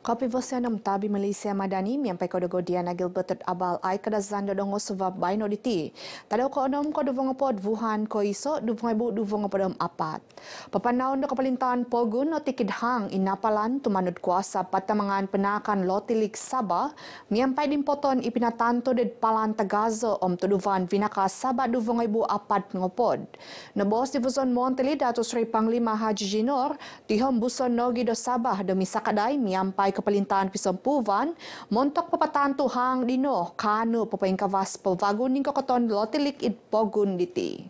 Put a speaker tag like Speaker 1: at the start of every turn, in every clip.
Speaker 1: Kopi vosia nam tabi Malaysia Madani miampai kodo godian agil betut abal ai kada zanda dongo suva baino diti. Tadau ko onom ko duvonga pod Wuhan ko iso duvonga bu duvonga podom apat. Papanaon do kapalintan pogun no tikid hang inapalan tumanud kuasa patamangan penakan lotilik sabah, miampai dimpoton ipinatanto ded palan tagazo om tuduvan vinaka saba duvonga bu apat ngopod. No bos divuson Montelida to sri panglima Haji Jinor tihom buson nogi do sabah demi misakadai miampai Pagay Kapalintaan Pisampuvan, montok hang dino kano papayinkavas pavagunin kakaton lotilik it pogun diti.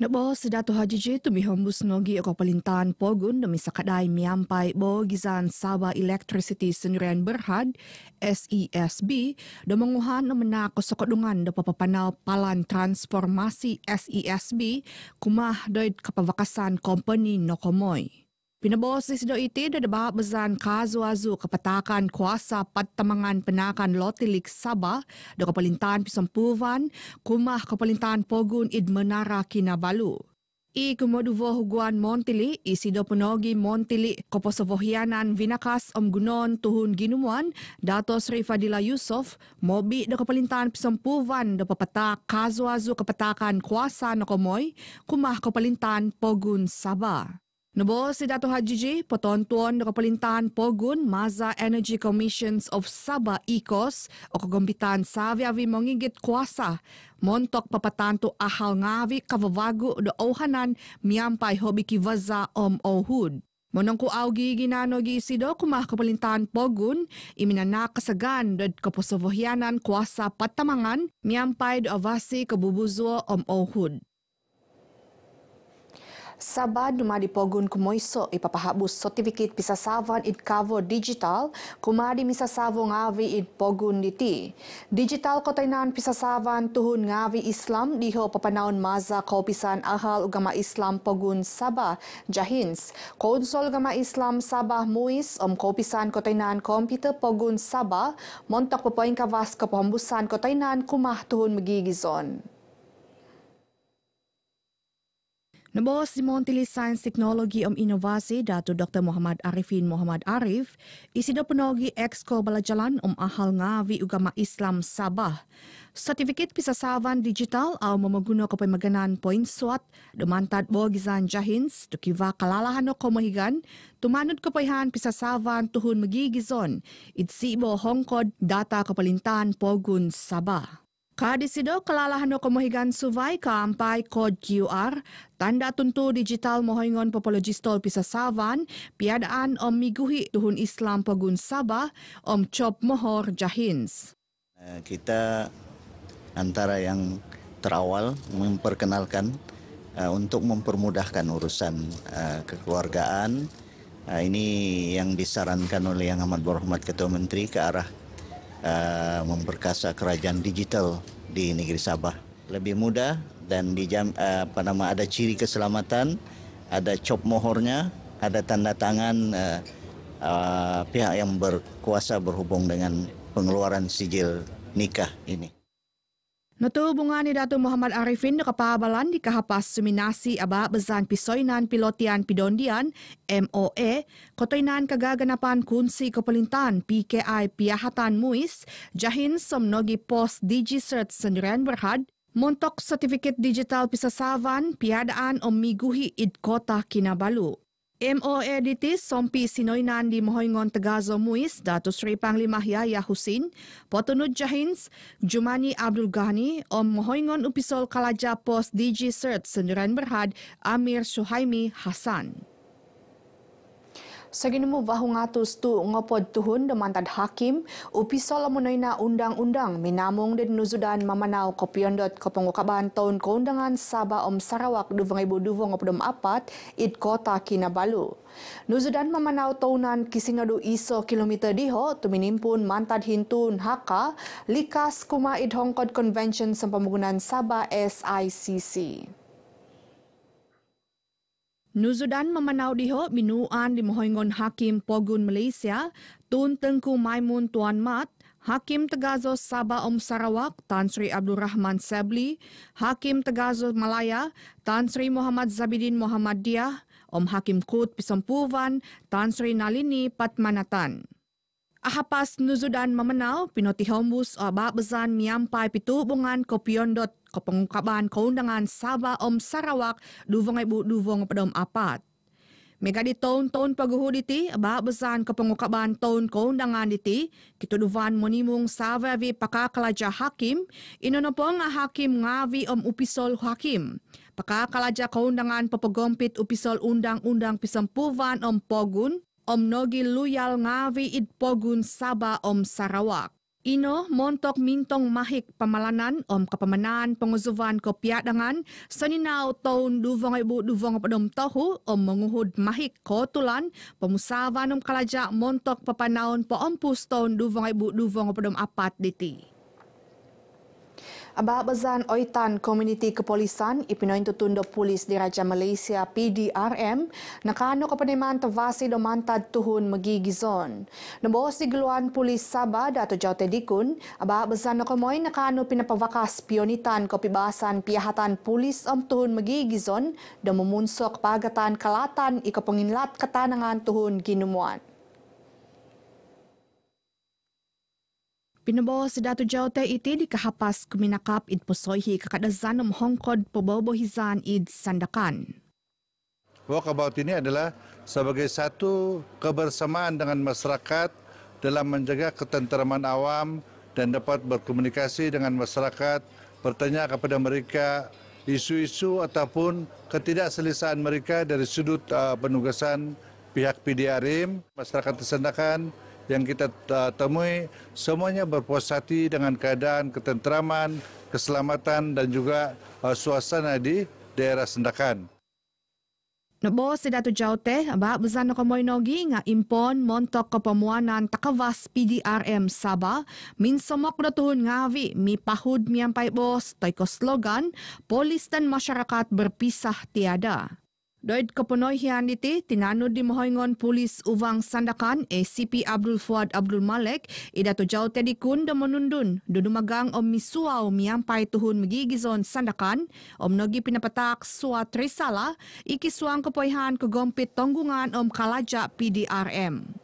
Speaker 1: Nabo si Dato Haji J. Tumihombus nogi o kapalintaan pogun na misakaday miyampay bo gizan Sawa Electricity Senurian Berhad, SESB, damanguhan na manako sa kadungan na papapanaw palan transformasi SESB kumah doid kapavakasan company no komoy. Pinabos ni si Joe Iti na nababasan kazuazu kapatakan kuasa patamangan penakan lotilik Sabah do kapalintahan pisampuvan kumah kapalintahan pogun id menara kinabalu. I kumaduvo huguan Montili, isido penogi Montili, koposovohianan vinakas om gunon tuhun ginumuan, datos Rifadila Yusof, mobi do kapalintahan pisampuvan do papata kazuazu kapatakan kuasa no komoy kumah kapalintahan pogun Sabah. Nubuh si Dato' Haji Ji, Petuan-Tuan Kepelintahan Pogun Maza Energy Commissions of Sabah Ikos o kegombitan Savyavi mengigit kuasa montok pepatantu ahal ngawi kavavagu do ohanan miampai hobiki waza om ohud. Menungku augi ginano gi isi kumah kepelintahan Pogun imina na kesegan do keposovohianan kuasa patamangan miampai do avasi kebubuzua om ohud. Saban madi pogun kumoiso ipapahabus sertifikat bisa savan in cover digital kumadi misa savo ngavi in pogun diti. Digital kotainan bisa savan tuhun ngavi Islam diho papanaun maza kaupisan ahal ugama Islam pogun Sabah Jahins. Konsol ugama Islam Sabah Muis om kaupisan kotainan komputer pogun Sabah montok papain kavas kapahambusan kotainan kumah tuhun megigizon. Nombor di Tili Sains Teknologi Om Inovasi Datu Dr. Muhammad Arifin Muhammad Arif Isido Penologi Exko Balajalan Om Ahal Ngavi Ugama Islam Sabah Sertifikat Pisasawan Digital Au Memeguno Kepemaganan Poin Suat Demantat Bogizan Jahins Tukiva Kalalahan Oko Mahigan Tumanut Kepoihan Pisasawan Tuhun Megigizon Itsibo Hongkod Data Kepelintahan Pogun Sabah Kadisido kelalahan do kemohigan suvai kampai kod QR tanda tuntu digital mohingon popologistol pisa savan piadaan om miguhi tuhun Islam pegun Sabah om chop mohor jahins. Eh, kita antara yang terawal memperkenalkan eh, untuk mempermudahkan urusan eh, kekeluargaan ini yang disarankan oleh Yang Amat Berhormat Ketua Menteri ke arah uh, memperkasa kerajaan digital di negeri Sabah. Lebih mudah dan di jam, uh, apa nama ada ciri keselamatan, ada cop mohornya, ada tanda tangan uh, uh, pihak yang berkuasa berhubung dengan pengeluaran sijil nikah ini. Natubungan ni Datu Muhammad Arifin kapabalan di kahapas suminasi aba bezan pisoinan pilotian pidondian MOA e, kotoinan kagaganapan kunsi kepelintan PKI piahatan MUIS jahin somnogi pos digisert sendirian berhad montok sertifikat digital pisasavan piadaan omiguhi id kota Kinabalu. MOA ditis sompi sinoinan di mohoingon tegazo muis datu Sri Panglima Yahya Husin, Potunud Jahins, Jumani Abdul Ghani, Om mohoingon upisol kalaja pos DG Cert Senduran Berhad Amir Suhaimi Hassan. Saginimu vahu ngatus tu ngopod tuhun de mantad hakim, upiso lamunoy undang-undang minamong din nuzudan mamanaw kopiondot kapangukaban taon kaundangan Sabah om Sarawak duvangay buduvo ngopodom apat it kota Kinabalu. Nuzudan mamanaw taunan kisingadu iso kilometer diho tuminimpun mantad hintun haka likas kuma id Hongkong Convention sa pamugunan Sabah SICC. Nuzudan memenau diho minuan di Mohoingon Hakim Pogun Malaysia Tun Tengku Maimun Tuan Mat, Hakim Tegazo Sabah Om Sarawak Tan Sri Abdul Rahman Sebli, Hakim Tegazo Malaya Tan Sri Muhammad Zabidin Muhammad Diah, Om Hakim Kut Pisempuvan Tan Sri Nalini Patmanatan. Ahapas Nuzudan memenau pinoti hombus o uh, babesan miampai pitubungan kopiondot ko pengungkapan keundangan Sabah Om Sarawak duvong ibu duvong pedom apat. Mega di tahun-tahun paguhuditi, abah besan kepengukaban tahun keundangan diti, kita duvan monimung savevi paka kalaja hakim, inonopong nga hakim ngavi om upisol hakim. Paka kalaja keundangan pepegompit upisol undang-undang pisempuvan om pogun, omnogi luyal ngavi pogun Saba om Sarawak. Ino montok mintong mahik pamalanan om kapamanan panguzuvan ko piadangan sa ninaw taon duvong ibu duvong padom tohu om manguhud mahik ko tulan pamusavan om kalaja montok papanaon po om pus taon duvong ibu duvong padom apat diti. Ababazan Oitan Community Kepolisan Kapolisan, ipinointutundo Pulis Diraja Malaysia PDRM, nakano kapaniman tavasi domantad tuhun magigizon. Nabuos sigluan Pulis Sabah dato jaw tedikun, ababazan na kamoy nakano pinapavakas pionitan kopibasan piyahatan Pulis om tuhun magigizon, damumunsok pagatan kalatan ikapanginlat katanangan tuhun ginumuan. Pinabo si Dato Jote iti di kahapas kuminakap id posoyhi kakadazan ng hongkod pobobohizan id sandakan. Walkabout ini adalah sebagai satu kebersamaan dengan masyarakat dalam menjaga ketenteraman awam dan dapat berkomunikasi dengan masyarakat, bertanya kepada mereka isu-isu ataupun ketidakselisaan mereka dari sudut uh, penugasan pihak PDRM, masyarakat tersendakan, yang kita uh, temui semuanya berpuas hati dengan keadaan ketenteraman, keselamatan dan juga uh, suasana di daerah Sendakan. Nebo sida jauh teh, abah bezan ko moy nogi nga impon montok ko pemuanan takavas PDRM Sabah min semok do tuhun ngavi mi pahud mi ampai bos toy ko slogan polis dan masyarakat berpisah tiada. Doit kepenuhian itu, tinanud di mohongon polis uvang sandakan ACP e Abdul Fuad Abdul Malik, ida to jauh tadi kun dan menundun, dudu magang om misuau miampai tuhun megigizon sandakan, om nogi pinapatak sua trisala, iki suang kepoihan kegompit tonggungan om kalajak PDRM.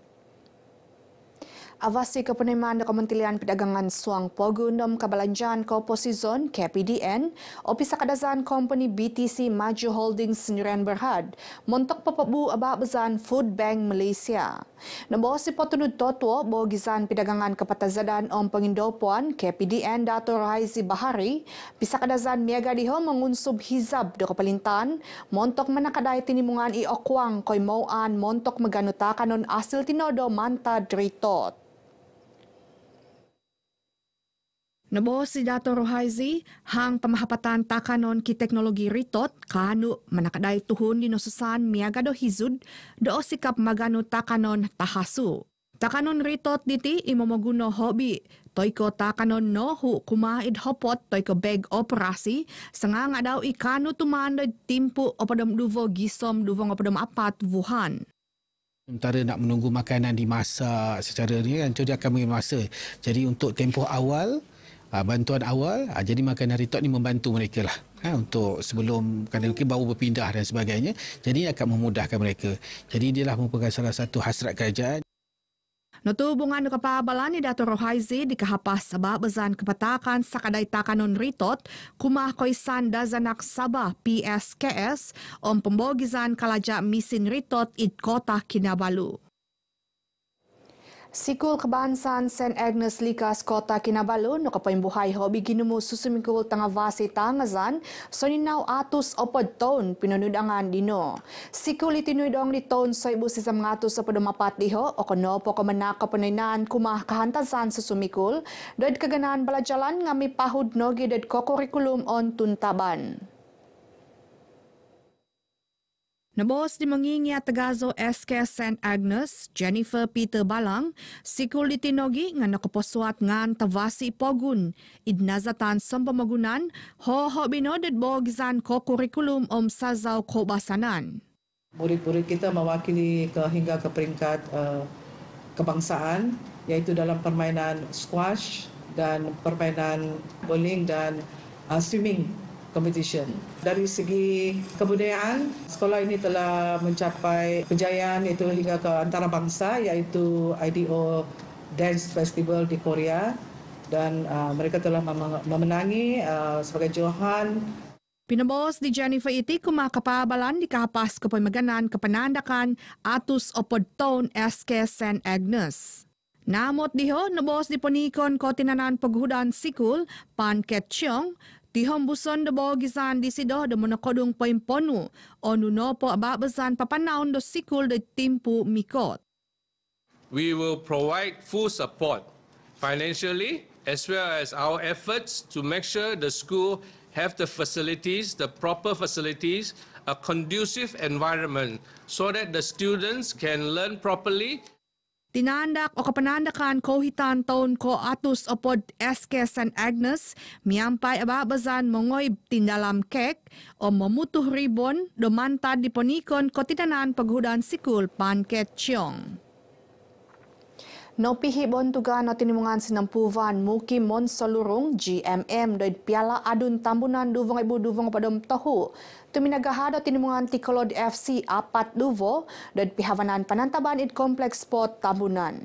Speaker 1: Avasi kepeniman da Kementerian Perdagangan Suang Pogundom Kabalanjan ko Posizon KPDN opisa kadazan company BTC Maju Holdings Nuren Berhad montok papabu aba bezan Food Bank Malaysia. Nabo si potunud totuo bo gizan pedagangan kapatazadan om pengindopuan KPDN Dato Raisi Bahari bisa kadazan miaga mengunsub hizab do kapalintan montok manakadai tinimungan iokwang okwang koy mauan montok maganutakanon asil tinodo manta dritot. Nabo si Dato Rohaizi, hang pamahapatan takanon ki teknologi ritot, kanu manakaday tuhun di nosusan miyaga hizud, do sikap magano takanon tahasu. Takanon ritot diti imomoguno hobi, toiko takanon nohu kumahid hopot toiko beg operasi, sengang adaw ikanu tuman tumanda timpu opadom duvo gisom duvo opadom apat Wuhan. Sementara nak menunggu makanan di masa secara ni, dia akan mengambil masa. Jadi untuk tempoh awal, uh, bantuan awal uh, jadi makan hari tok ni membantu mereka lah ha, untuk sebelum kan mungkin baru berpindah dan sebagainya jadi akan memudahkan mereka jadi dialah merupakan salah satu hasrat kerajaan Notu hubungan kepa balani Dato Rohaizi di kehapas sebab bezan kepetakan sakadai Takanon ritot kumah koisan dazanak sabah PSKS om pembogizan kalajak misin ritot id kota Kinabalu. Si Sikul kabansan St. Agnes Likas Kota Kinabalo no kapoy buhay hobi ginumo susumikul tanga vasi tangazan so ninaw atus opod ton pinunudangan dino. Sikul itinudong ni ton so ibu si samngato sa padumapat diho o kono po kumanaka panainan kumah kahantasan susumikul dod kaganaan balajalan nga may pahud nogi dod kokurikulum on tuntaban. Nebos dimengingi tegazo SK St. Agnes, Jennifer Peter Balang, security nogi ngan nakapuswat ngan tevasi pogun, idnazatan sampamagunan, ho-ho binodid bogzan ko kurikulum om sazaw ko basanan. Buri-buri kita mewakili ke hingga ke peringkat uh, kebangsaan, yaitu dalam permainan squash dan permainan bowling dan uh, swimming competition. Dari segi kebudayaan, sekolah ini telah mencapai kejayaan itu hingga ke antarabangsa iaitu IDO Dance Festival di Korea dan uh, mereka telah memenangi uh, sebagai Johan. Pinabos di Jennifer Iti kuma kapabalan di kapas kepemeganan kepenandakan Atus Opod Town SK St. Agnes. Namot diho nebos diponikon kotinanan peguhudan sikul Pan Ket Chiong Tihambusan de bogisan di sido de menakodung poimponu onu no po ababesan papanaon do sikul de timpu mikot. We will provide full support financially as well as our efforts to make sure the school have the facilities, the proper facilities, a conducive environment so that the students can learn properly. Tinaandak o kapanandakan ko hitan ko atus opod eske San Agnes, miyampay ababazan mongoy tindalam kek o mamutuh ribon, domanta diponikon ko tinanan paghudan sikul panket chiong. Nopihi bon tuga no tinimungan sinampuvan Muki Mon Solurung GMM doid piala adun tambunan duvong ibu duvong padom tohu. Tuminagaha do tinimungan tikolod FC apat duvo doid pihavanan panantaban id kompleks pot tambunan.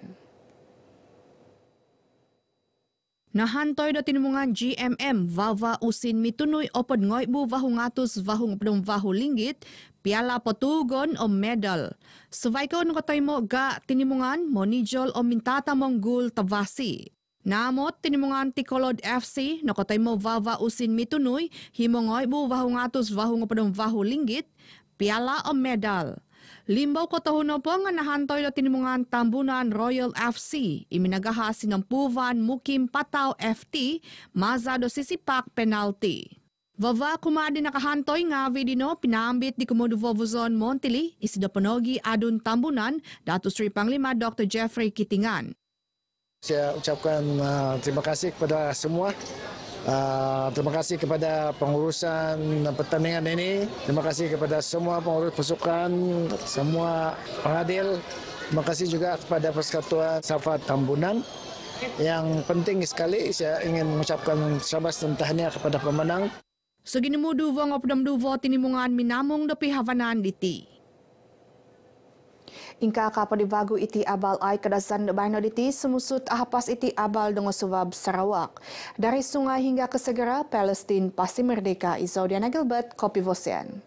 Speaker 1: Nahantoy da tinungan GMM Vava usin mitunoy opod ngoy bu vahong atus vahong pedong vahu linggit piala potugon o medal. Subay ko nung katay mo ga tinimungan monijol o mintata monggul tavasi. Namot tinimungan ti tikolod FC nakatay mo vava usin mitunoy himongoy bu vahong atus vahong pedong vahu linggit piala o medal. Limbaw ko taho na po nga nahantoy na tinimungan tambunan Royal FC. Iminagaha si Puvan Mukim Pataw FT, Mazado Sisipak Penalty. Vava kumadi nakahantoy nga vidino pinambit di Komodo Vovozon Montili, isida panogi adun tambunan, Datus Panglima Dr. Jeffrey Kitingan. Saya ucapkan uh, terima kasih kepada semua Ah, terima kasih kepada pengurusan pertandingan ini. Terima kasih kepada semua pengurus pasukan, semua pengadil. Terima kasih juga kepada Persekutuan Safat Tambunan. Yang penting sekali saya ingin mengucapkan syabas dan tahniah kepada pemenang. Segini mudu vong opdom duvo tinimungan minamung depi havanan diti. Inka kapadibago iti abal ay kadasan bayno diti sumusut ahapas iti abal dengan sebab Sarawak. Dari sungai hingga ke segera, Palestin pasti merdeka. Izaudian Agilbert, Kopi Vosian.